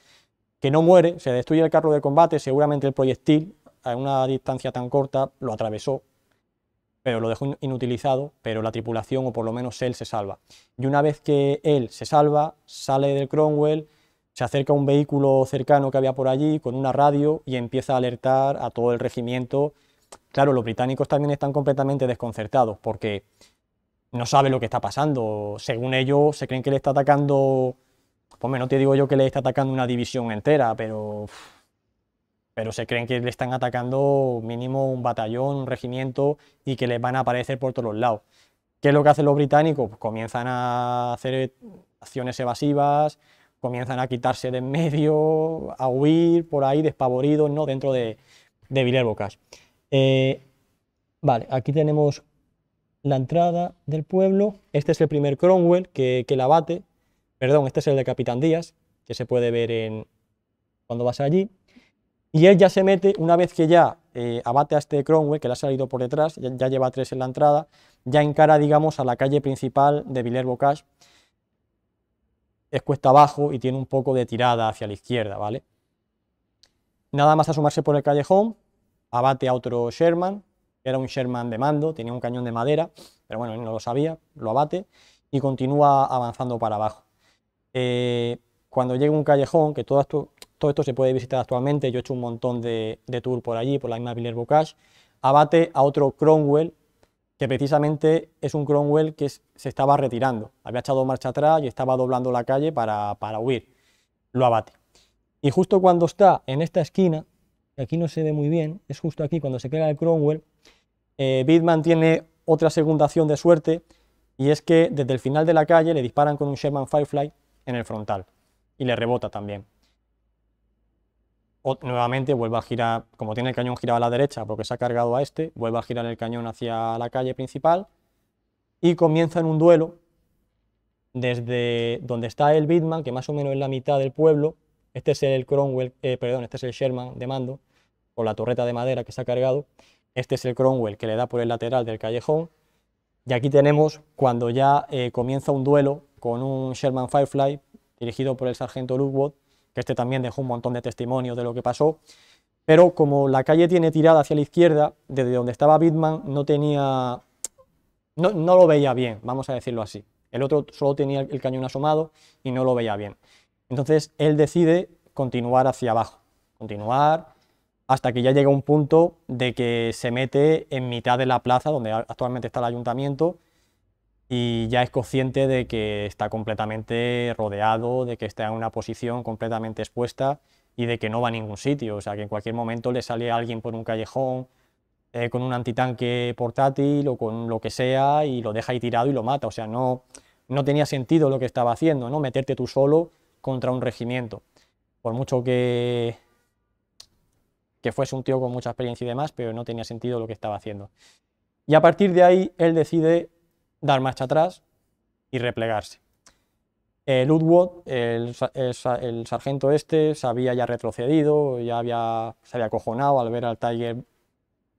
que no muere, se destruye el carro de combate, seguramente el proyectil a una distancia tan corta lo atravesó pero lo dejó inutilizado, pero la tripulación o por lo menos él se salva. Y una vez que él se salva, sale del Cromwell, se acerca a un vehículo cercano que había por allí con una radio y empieza a alertar a todo el regimiento. Claro, los británicos también están completamente desconcertados porque no sabe lo que está pasando. Según ellos, se creen que le está atacando, pues no te digo yo que le está atacando una división entera, pero pero se creen que le están atacando mínimo un batallón, un regimiento y que les van a aparecer por todos lados. ¿Qué es lo que hacen los británicos? Pues comienzan a hacer acciones evasivas, comienzan a quitarse de en medio, a huir por ahí despavoridos ¿no? dentro de, de eh, vale, aquí tenemos la entrada del pueblo. Este es el primer Cromwell que, que, la bate. Perdón, este es el de Capitán Díaz, que se puede ver en, cuando vas allí. Y él ya se mete, una vez que ya eh, abate a este Cromwell, que le ha salido por detrás, ya, lleva tres en la entrada, ya encara, digamos, a la calle principal de Villers-Bocage. Es cuesta abajo y tiene un poco de tirada hacia la izquierda, ¿vale? Nada más asomarse por el callejón, abate a otro Sherman, era un Sherman de mando, tenía un cañón de madera, pero bueno, él no lo sabía, lo abate y continúa avanzando para abajo. Eh, cuando llega un callejón, que todo esto todo esto se puede visitar actualmente, yo he hecho un montón de, tours tour por allí, por la misma Abate a otro Cromwell, que precisamente es un Cromwell que se estaba retirando. Había echado marcha atrás y estaba doblando la calle para, huir. Lo abate. Y justo cuando está en esta esquina, que aquí no se ve muy bien, es justo aquí cuando se queda el Cromwell, eh, Bitman tiene otra segunda acción de suerte y es que desde el final de la calle le disparan con un Sherman Firefly en el frontal y le rebota también nuevamente vuelve a girar, como tiene el cañón girado a la derecha porque se ha cargado a este, vuelve a girar el cañón hacia la calle principal y comienza en un duelo desde donde está el Bitman, que más o menos es la mitad del pueblo, este es el Cromwell, eh, perdón, este es el Sherman de mando, con la torreta de madera que se ha cargado, este es el Cromwell que le da por el lateral del callejón, y aquí tenemos cuando ya eh, comienza un duelo con un Sherman Firefly dirigido por el sargento Watt que este también dejó un montón de testimonios de lo que pasó, pero como la calle tiene tirada hacia la izquierda, desde donde estaba Bitman no tenía, no, no lo veía bien, vamos a decirlo así. El otro solo tenía el cañón asomado y no lo veía bien. Entonces él decide continuar hacia abajo, continuar hasta que ya llega un punto de que se mete en mitad de la plaza donde actualmente está el ayuntamiento y ya es consciente de que está completamente rodeado, de que está en una posición completamente expuesta y de que no va a ningún sitio. O sea, que en cualquier momento le sale alguien por un callejón eh, con un antitanque portátil o con lo que sea y lo deja ahí tirado y lo mata. O sea, no, no tenía sentido lo que estaba haciendo, ¿no? Meterte tú solo contra un regimiento. Por mucho que, que fuese un tío con mucha experiencia y demás, pero no tenía sentido lo que estaba haciendo. Y a partir de ahí, él decide dar marcha atrás y replegarse. El Udwood, el, sargento este, se había ya retrocedido, ya había, se había acojonado al ver al Tiger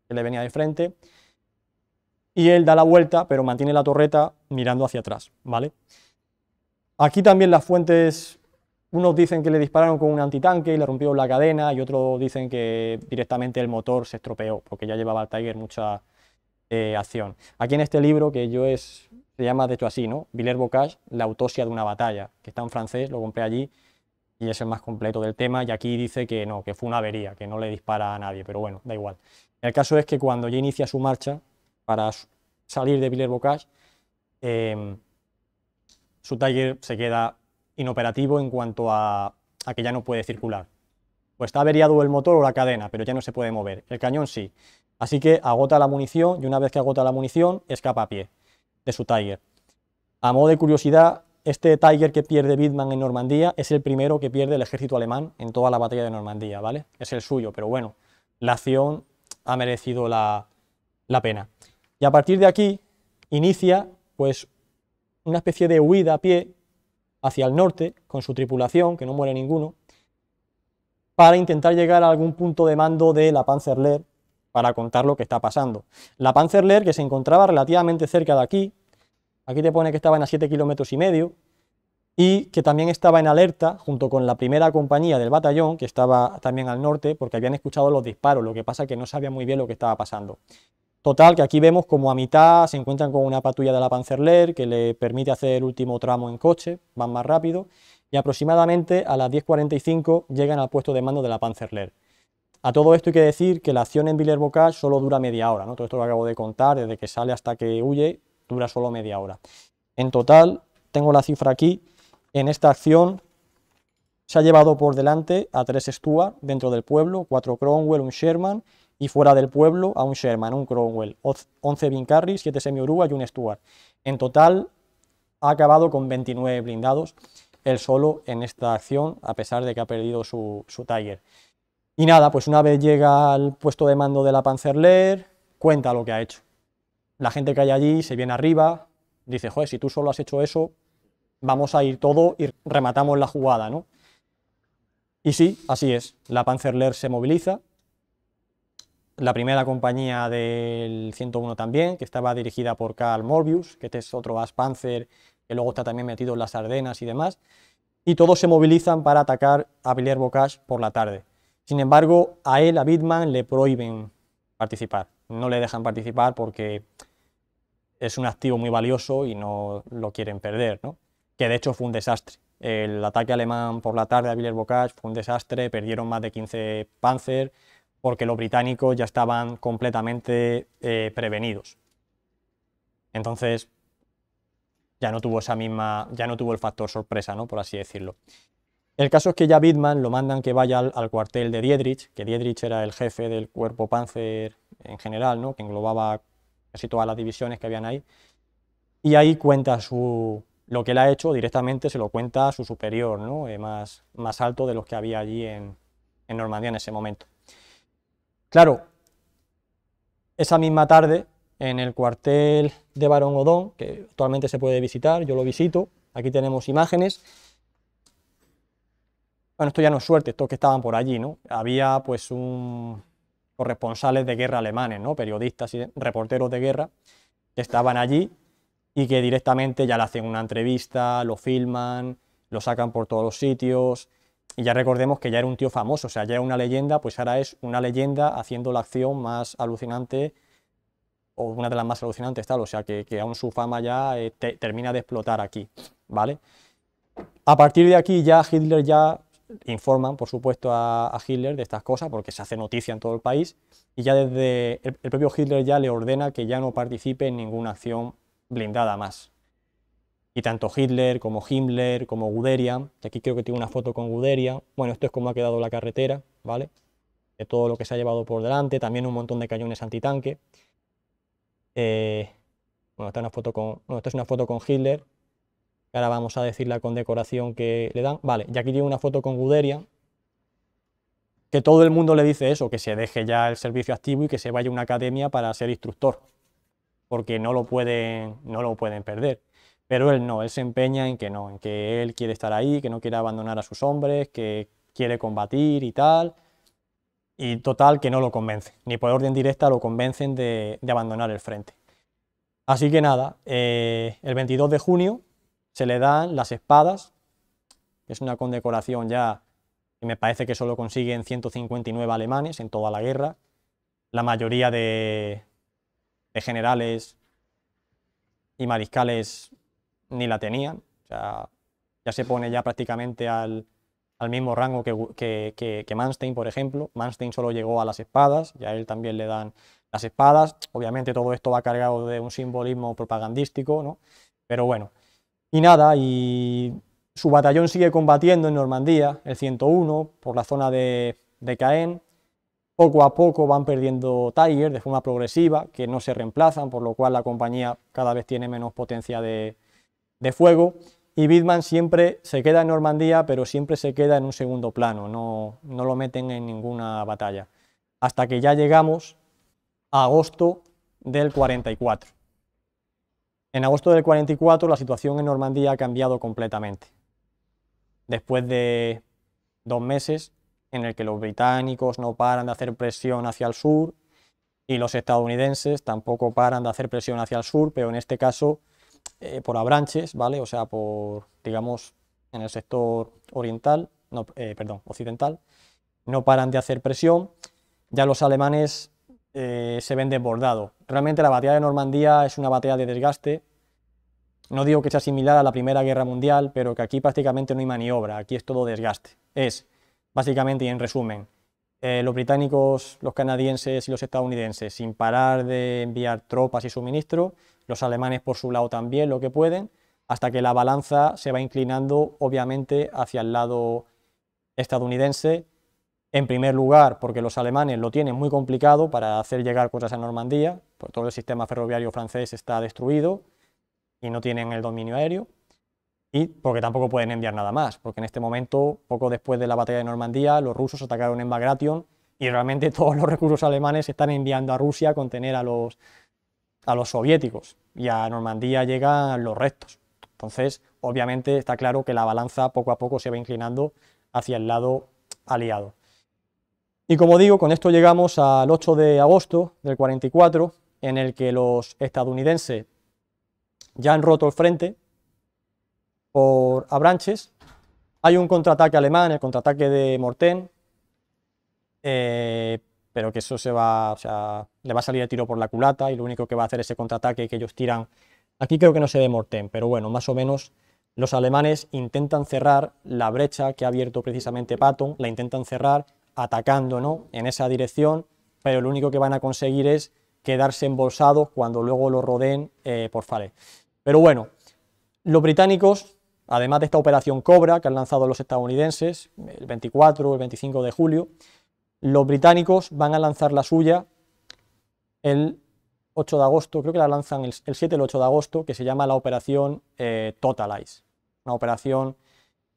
que le venía de frente. Y él da la vuelta, pero mantiene la torreta mirando hacia atrás, ¿vale? Aquí también las fuentes, unos dicen que le dispararon con un antitanque y le rompió la cadena, y otros dicen que directamente el motor se estropeó, porque ya llevaba al Tiger mucha, eh, acción. Aquí en este libro, que yo es, se llama de hecho así, ¿no? Villers Bocage, La autopsia de una batalla, que está en francés, lo compré allí y es el más completo del tema. Y aquí dice que no, que fue una avería, que no le dispara a nadie, pero bueno, da igual. El caso es que cuando ya inicia su marcha para salir de Villers Bocage, em, su taller se queda inoperativo en cuanto a, a que ya no puede circular. Pues está averiado el motor o la cadena, pero ya no se puede mover. El cañón sí. Así que agota la munición y una vez que agota la munición, escapa a pie de su Tiger. A modo de curiosidad, este Tiger que pierde Bitman en Normandía es el primero que pierde el ejército alemán en toda la batalla de Normandía, ¿vale? Es el suyo, pero bueno, la acción ha merecido la, pena. Y a partir de aquí inicia pues una especie de huida a pie hacia el norte con su tripulación, que no muere ninguno, para intentar llegar a algún punto de mando de la panzerler para contar lo que está pasando. La Panzerler que se encontraba relativamente cerca de aquí, aquí te pone que estaban a 7 kilómetros y medio, y que también estaba en alerta junto con la primera compañía del batallón, que estaba también al norte, porque habían escuchado los disparos, lo que pasa que no sabían muy bien lo que estaba pasando. Total, que aquí vemos como a mitad se encuentran con una patrulla de la Panzerler que le permite hacer el último tramo en coche, van más rápido, y aproximadamente a las 10.45 llegan al puesto de mando de la Panzerler. A todo esto hay que decir que la acción en Villers-Bocage solo dura media hora, ¿no? Todo esto que acabo de contar, desde que sale hasta que huye, dura solo media hora. En total, tengo la cifra aquí, en esta acción se ha llevado por delante a tres Stuart dentro del pueblo, cuatro Cromwell, un Sherman, y fuera del pueblo a un Sherman, un Cromwell, 11 Vincarry, 7 semi-Uruguay y un Stuart. En total, ha acabado con 29 blindados él solo en esta acción, a pesar de que ha perdido su, su Tiger. Y nada, pues una vez llega al puesto de mando de la Panzerler, cuenta lo que ha hecho. La gente que hay allí se viene arriba, dice, joder, si tú solo has hecho eso, vamos a ir todo y rematamos la jugada, ¿no? Y sí, así es. La Panzerler se moviliza. La primera compañía del 101 también, que estaba dirigida por Karl Morbius, que este es otro As Panzer que luego está también metido en las Ardenas y demás. Y todos se movilizan para atacar a villers bocage por la tarde. Sin embargo, a él, a Bitman, le prohíben participar. No le dejan participar porque es un activo muy valioso y no lo quieren perder, ¿no? que de hecho fue un desastre. El ataque alemán por la tarde a Villers-Bocage fue un desastre, perdieron más de 15 Panzer porque los británicos ya estaban completamente eh, prevenidos. Entonces, ya no tuvo esa misma, ya no tuvo el factor sorpresa, ¿no? por así decirlo. El caso es que ya Bidman lo mandan que vaya al, cuartel de Diedrich, que Diedrich era el jefe del cuerpo Panzer en general, ¿no? que englobaba casi todas las divisiones que habían ahí, y ahí cuenta su, lo que él ha hecho directamente, se lo cuenta a su superior, ¿no? Eh, más, más alto de los que había allí en, Normandía en ese momento. Claro, esa misma tarde, en el cuartel de Barón Odón, que actualmente se puede visitar, yo lo visito, aquí tenemos imágenes, bueno, esto ya no es suerte, estos que estaban por allí, ¿no? Había pues un corresponsales de guerra alemanes, ¿no? Periodistas y reporteros de guerra que estaban allí y que directamente ya le hacen una entrevista, lo filman, lo sacan por todos los sitios. Y ya recordemos que ya era un tío famoso, o sea, ya era una leyenda, pues ahora es una leyenda haciendo la acción más alucinante o una de las más alucinantes, tal. O sea, que, aún su fama ya eh, termina de explotar aquí, ¿vale? A partir de aquí ya Hitler ya informan, por supuesto, a, Hitler de estas cosas, porque se hace noticia en todo el país, y ya desde el, propio Hitler ya le ordena que ya no participe en ninguna acción blindada más. Y tanto Hitler como Himmler, como Guderian, aquí creo que tiene una foto con Guderian, bueno, esto es como ha quedado la carretera, ¿vale? De todo lo que se ha llevado por delante, también un montón de cañones antitanque. Eh, bueno, esta una foto con, bueno, esta es una foto con Hitler, Ahora vamos a decir la condecoración que le dan. Vale, ya aquí tiene una foto con Guderian. Que todo el mundo le dice eso, que se deje ya el servicio activo y que se vaya a una academia para ser instructor. Porque no lo pueden, no lo pueden perder. Pero él no, él se empeña en que no, en que él quiere estar ahí, que no quiere abandonar a sus hombres, que quiere combatir y tal. Y total que no lo convence, ni por orden directa lo convencen de, abandonar el frente. Así que nada, eh, el 22 de junio se le dan las espadas, es una condecoración ya que me parece que solo consiguen 159 alemanes en toda la guerra, la mayoría de, generales y mariscales ni la tenían, ya se pone ya prácticamente al, mismo rango que, que, Manstein, por ejemplo. Manstein solo llegó a las espadas, ya a él también le dan las espadas. Obviamente todo esto va cargado de un simbolismo propagandístico, ¿no? Pero bueno, y nada, y su batallón sigue combatiendo en Normandía, el 101, por la zona de, Caen. Poco a poco van perdiendo Tiger de forma progresiva, que no se reemplazan, por lo cual la compañía cada vez tiene menos potencia de, fuego. Y Bitman siempre se queda en Normandía, pero siempre se queda en un segundo plano, no, no lo meten en ninguna batalla. Hasta que ya llegamos a agosto del 44. En agosto del 44 la situación en Normandía ha cambiado completamente. Después de dos meses en el que los británicos no paran de hacer presión hacia el sur y los estadounidenses tampoco paran de hacer presión hacia el sur, pero en este caso eh, por abranches, ¿vale? O sea, por, digamos, en el sector oriental, no, eh, perdón, occidental, no paran de hacer presión. Ya los alemanes eh, se ven desbordados. Realmente la batalla de Normandía es una batalla de desgaste no digo que sea similar a la Primera Guerra Mundial, pero que aquí prácticamente no hay maniobra, aquí es todo desgaste. Es, básicamente y en resumen, eh, los británicos, los canadienses y los estadounidenses sin parar de enviar tropas y suministro, los alemanes por su lado también lo que pueden, hasta que la balanza se va inclinando obviamente hacia el lado estadounidense, en primer lugar porque los alemanes lo tienen muy complicado para hacer llegar cosas a Normandía, porque todo el sistema ferroviario francés está destruido, y no tienen el dominio aéreo y porque tampoco pueden enviar nada más, porque en este momento, poco después de la batalla de Normandía, los rusos atacaron en Bagration y realmente todos los recursos alemanes están enviando a Rusia a contener a los, a los soviéticos y a Normandía llegan los restos. Entonces, obviamente está claro que la balanza poco a poco se va inclinando hacia el lado aliado. Y como digo, con esto llegamos al 8 de agosto del 44, en el que los estadounidenses ya han roto el frente por Abranches. Hay un contraataque alemán, el contraataque de Morten, eh, pero que eso se va, o sea, le va a salir el tiro por la culata y lo único que va a hacer ese contraataque que ellos tiran. Aquí creo que no se ve Morten, pero bueno, más o menos los alemanes intentan cerrar la brecha que ha abierto precisamente Patton, la intentan cerrar atacando ¿no? en esa dirección, pero lo único que van a conseguir es quedarse embolsados cuando luego lo rodeen eh, por Fale. Pero bueno, los británicos, además de esta operación Cobra que han lanzado los estadounidenses el 24 o el 25 de julio, los británicos van a lanzar la suya el 8 de agosto, creo que la lanzan el, 7 o el 8 de agosto, que se llama la operación eh, Totalize, una operación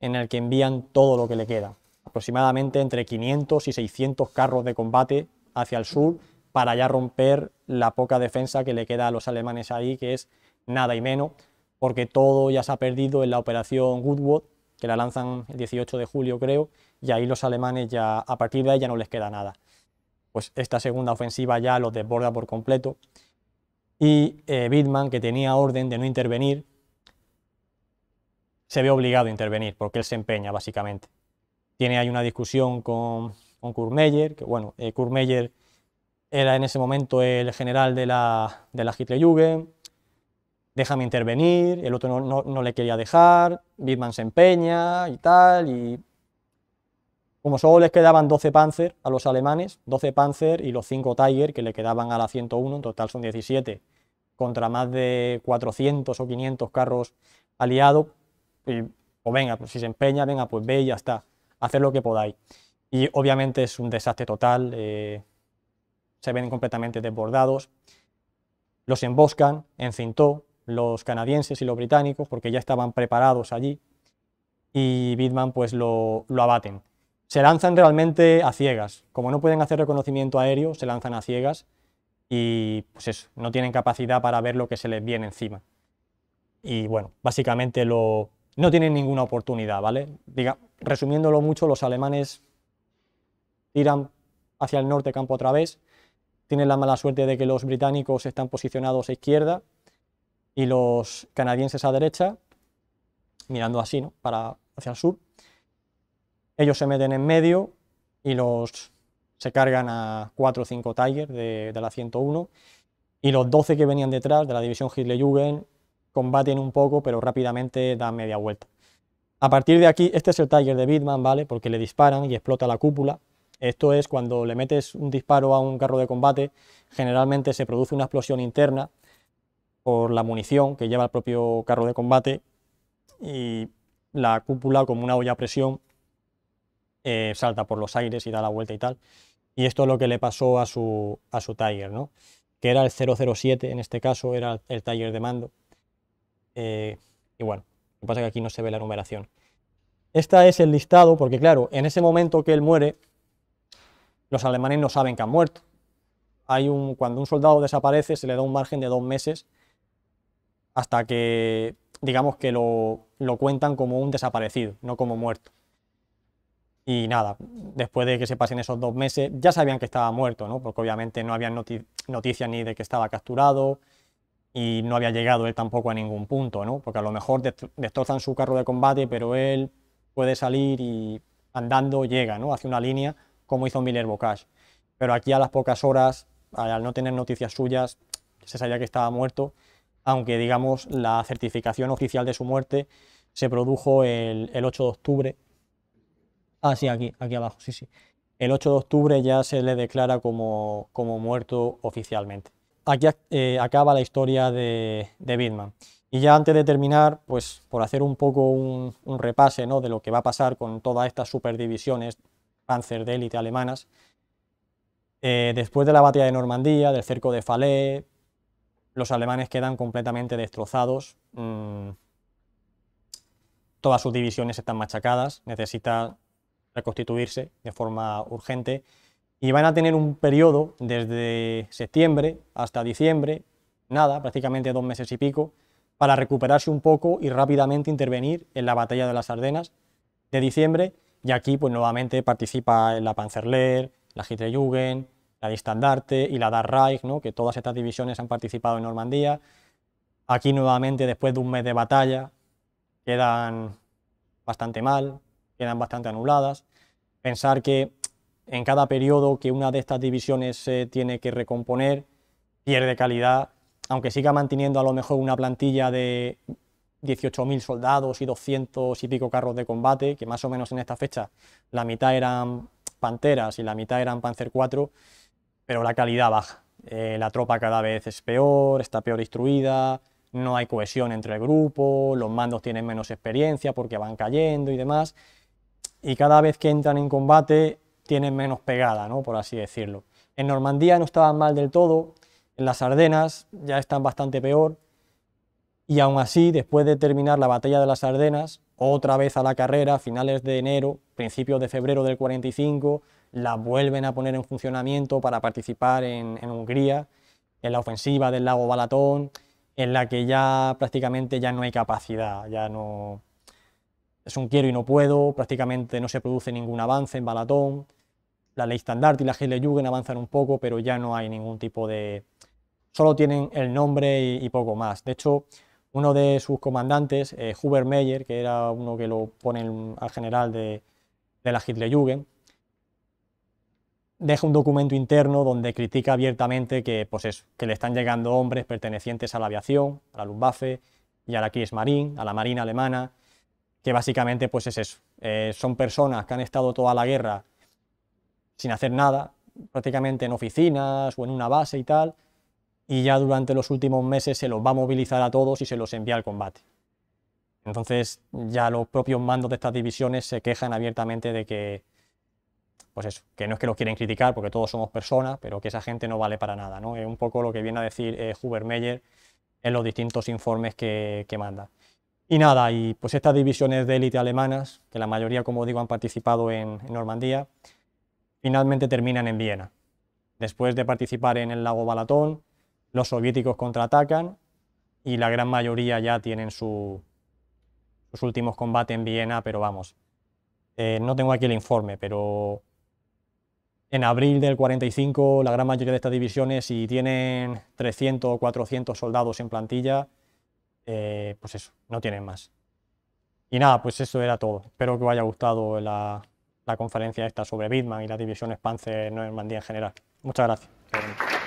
en la que envían todo lo que le queda, aproximadamente entre 500 y 600 carros de combate hacia el sur para ya romper la poca defensa que le queda a los alemanes ahí, que es nada y menos, porque todo ya se ha perdido en la operación Woodward que la lanzan el 18 de julio creo, y ahí los alemanes ya a partir de ahí ya no les queda nada. Pues esta segunda ofensiva ya los desborda por completo. Y eh, que tenía orden de no intervenir, se ve obligado a intervenir porque él se empeña básicamente. Tiene ahí una discusión con, con Kurmeyer, que bueno, eh, Kurmeyer era en ese momento el general de la, de la Hitlerjugend, déjame intervenir, el otro no, le quería dejar, Bitman se empeña y tal, y como solo les quedaban 12 Panzer a los alemanes, 12 Panzer y los 5 Tiger que le quedaban a la 101, en total son 17, contra más de 400 o 500 carros aliados, o pues venga, pues si se empeña, venga, pues ve y ya está, haced lo que podáis. Y obviamente es un desastre total, eh, se ven completamente desbordados, los emboscan encintó los canadienses y los británicos, porque ya estaban preparados allí, y Bitman pues lo, abaten. Se lanzan realmente a ciegas, como no pueden hacer reconocimiento aéreo, se lanzan a ciegas y pues eso, no tienen capacidad para ver lo que se les viene encima. Y bueno, básicamente lo, no tienen ninguna oportunidad, ¿vale? Diga, resumiéndolo mucho, los alemanes tiran hacia el norte campo otra vez, tienen la mala suerte de que los británicos están posicionados a izquierda y los canadienses a derecha, mirando así, ¿no? Para, hacia el sur. Ellos se meten en medio y los se cargan a 4 o 5 tigers de, la 101 y los 12 que venían detrás de la división Hitlerjugend combaten un poco pero rápidamente dan media vuelta. A partir de aquí, este es el Tiger de Bitman, ¿vale? Porque le disparan y explota la cúpula. Esto es cuando le metes un disparo a un carro de combate, generalmente se produce una explosión interna por la munición que lleva el propio carro de combate y la cúpula como una olla a presión eh, salta por los aires y da la vuelta y tal. Y esto es lo que le pasó a su, a su Tiger, ¿no? que era el 007 en este caso, era el Tiger de mando. Eh, y bueno, lo que pasa es que aquí no se ve la numeración. Esta es el listado, porque claro, en ese momento que él muere, los alemanes no saben que han muerto. Hay un, cuando un soldado desaparece, se le da un margen de dos meses hasta que, digamos que lo, cuentan como un desaparecido, no como muerto. Y nada, después de que se pasen esos dos meses, ya sabían que estaba muerto, ¿no? Porque obviamente no había noticias ni de que estaba capturado y no había llegado él tampoco a ningún punto, Porque a lo mejor destrozan su carro de combate, pero él puede salir y andando llega, hacia una línea, como hizo Miller Bocage. Pero aquí a las pocas horas, al no tener noticias suyas, se sabía que estaba muerto aunque digamos la certificación oficial de su muerte se produjo el, 8 de octubre. Ah, sí, aquí, aquí abajo, sí, sí. El 8 de octubre ya se le declara como, como muerto oficialmente. Aquí eh, acaba la historia de, de Y ya antes de terminar, pues por hacer un poco un, repase ¿no? de lo que va a pasar con todas estas superdivisiones Panzer de élite alemanas, eh, después de la batalla de Normandía, del cerco de Falais, los alemanes quedan completamente destrozados. Mm. Todas sus divisiones están machacadas, necesita reconstituirse de forma urgente y van a tener un periodo desde septiembre hasta diciembre, nada, prácticamente dos meses y pico, para recuperarse un poco y rápidamente intervenir en la batalla de las Ardenas de diciembre y aquí pues nuevamente participa la Panzerlehr, la Hitlerjugend, la de Estandarte y la de Reich, ¿no? que todas estas divisiones han participado en Normandía. Aquí nuevamente, después de un mes de batalla, quedan bastante mal, quedan bastante anuladas. Pensar que en cada periodo que una de estas divisiones se tiene que recomponer, pierde calidad, aunque siga manteniendo a lo mejor una plantilla de 18.000 soldados y 200 y pico carros de combate, que más o menos en esta fecha la mitad eran panteras y la mitad eran Panzer 4, pero la calidad baja. Eh, la tropa cada vez es peor, está peor instruida, no hay cohesión entre el grupo, los mandos tienen menos experiencia porque van cayendo y demás, y cada vez que entran en combate tienen menos pegada, por así decirlo. En Normandía no estaban mal del todo, en las Ardenas ya están bastante peor, y aún así, después de terminar la batalla de las Ardenas, otra vez a la carrera, finales de enero, principios de febrero del 45, la vuelven a poner en funcionamiento para participar en, Hungría, en la ofensiva del lago Balatón, en la que ya prácticamente ya no hay capacidad, ya no... Es un quiero y no puedo, prácticamente no se produce ningún avance en Balatón, la ley Standard y la hitler avanzan un poco, pero ya no hay ningún tipo de... Solo tienen el nombre y, poco más. De hecho, uno de sus comandantes, eh, Meyer, que era uno que lo pone al general de, de la Hitlerjugend, deja un documento interno donde critica abiertamente que, pues es, que le están llegando hombres pertenecientes a la aviación, a la Luftwaffe y a la Kriegsmarine, a la Marina alemana, que básicamente pues es eso. Eh, son personas que han estado toda la guerra sin hacer nada, prácticamente en oficinas o en una base y tal, y ya durante los últimos meses se los va a movilizar a todos y se los envía al combate. Entonces ya los propios mandos de estas divisiones se quejan abiertamente de que pues eso, que no es que los quieren criticar porque todos somos personas, pero que esa gente no vale para nada, ¿no? Es un poco lo que viene a decir eh, Huber en los distintos informes que, que manda. Y nada, y pues estas divisiones de élite alemanas, que la mayoría, como digo, han participado en, Normandía, finalmente terminan en Viena. Después de participar en el lago Balatón, los soviéticos contraatacan y la gran mayoría ya tienen sus últimos combates en Viena, pero vamos, eh, no tengo aquí el informe, pero en abril del 45, la gran mayoría de estas divisiones, si tienen 300 o 400 soldados en plantilla, eh, pues eso, no tienen más. Y nada, pues eso era todo. Espero que os haya gustado la, conferencia esta sobre Bitman y las divisiones Panzer en Normandía en general. Muchas gracias.